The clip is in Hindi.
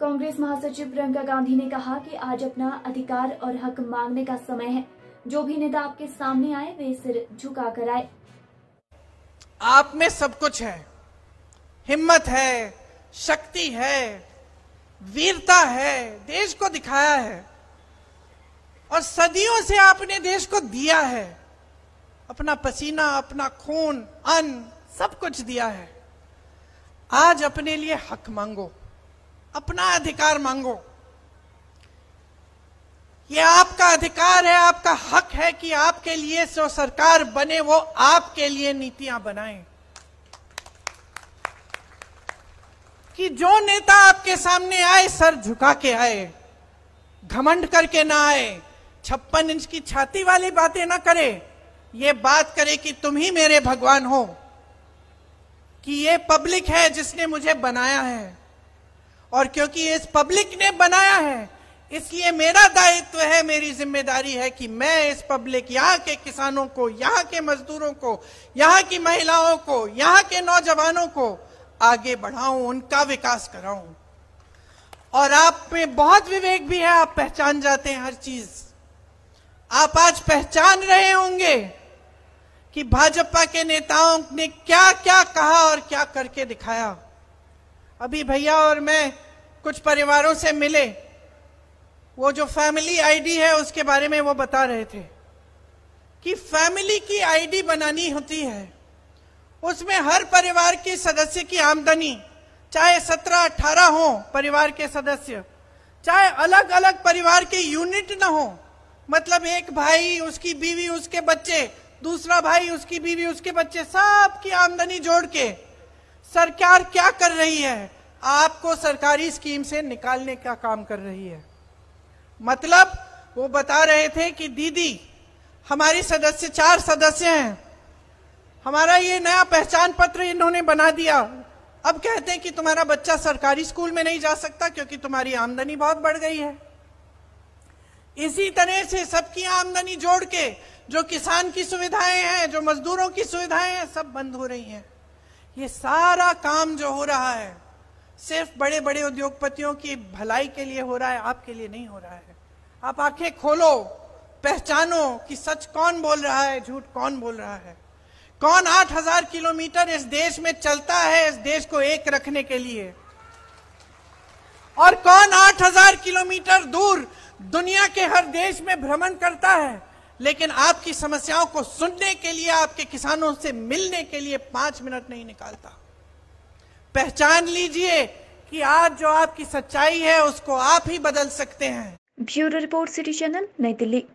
कांग्रेस महासचिव प्रियंका गांधी ने कहा कि आज अपना अधिकार और हक मांगने का समय है जो भी नेता आपके सामने आए वे सिर झुका कर आए आप में सब कुछ है हिम्मत है शक्ति है वीरता है देश को दिखाया है और सदियों से आपने देश को दिया है अपना पसीना अपना खून अन्न सब कुछ दिया है आज अपने लिए हक मांगो अपना अधिकार मांगो ये आपका अधिकार है आपका हक है कि आपके लिए जो सरकार बने वो आपके लिए नीतियां बनाए कि जो नेता आपके सामने आए सर झुका के आए घमंड करके ना आए छप्पन इंच की छाती वाली बातें ना करे ये बात करे कि तुम ही मेरे भगवान हो कि ये पब्लिक है जिसने मुझे बनाया है और क्योंकि इस पब्लिक ने बनाया है इसलिए मेरा दायित्व है मेरी जिम्मेदारी है कि मैं इस पब्लिक यहाँ के किसानों को यहाँ के मजदूरों को यहाँ की महिलाओं को यहाँ के नौजवानों को आगे बढ़ाऊं उनका विकास कराऊं और आप में बहुत विवेक भी है आप पहचान जाते हैं हर चीज आप आज पहचान रहे होंगे कि भाजपा के नेताओं ने क्या क्या कहा और क्या करके दिखाया अभी भैया और मैं कुछ परिवारों से मिले वो जो फैमिली आईडी है उसके बारे में वो बता रहे थे कि फैमिली की आईडी बनानी होती है उसमें हर परिवार के सदस्य की आमदनी चाहे सत्रह अठारह हो परिवार के सदस्य चाहे अलग अलग परिवार के यूनिट ना हो मतलब एक भाई उसकी बीवी उसके बच्चे दूसरा भाई उसकी बीवी उसके बच्चे सबकी आमदनी जोड़ के सरकार क्या कर रही है आपको सरकारी स्कीम से निकालने का काम कर रही है मतलब वो बता रहे थे कि दीदी हमारी सदस्य चार सदस्य हैं हमारा ये नया पहचान पत्र इन्होंने बना दिया अब कहते हैं कि तुम्हारा बच्चा सरकारी स्कूल में नहीं जा सकता क्योंकि तुम्हारी आमदनी बहुत बढ़ गई है इसी तरह से सबकी आमदनी जोड़ के जो किसान की सुविधाएं हैं जो मजदूरों की सुविधाएं हैं सब बंद हो रही हैं ये सारा काम जो हो रहा है सिर्फ बड़े बड़े उद्योगपतियों की भलाई के लिए हो रहा है आपके लिए नहीं हो रहा है आप आंखें खोलो पहचानो कि सच कौन बोल रहा है झूठ कौन बोल रहा है कौन आठ हजार किलोमीटर इस देश में चलता है इस देश को एक रखने के लिए और कौन आठ हजार किलोमीटर दूर दुनिया के हर देश में भ्रमण करता है लेकिन आपकी समस्याओं को सुनने के लिए आपके किसानों से मिलने के लिए पांच मिनट नहीं निकालता पहचान लीजिए कि आज जो आपकी सच्चाई है उसको आप ही बदल सकते हैं ब्यूरो रिपोर्ट सिटी चैनल नई दिल्ली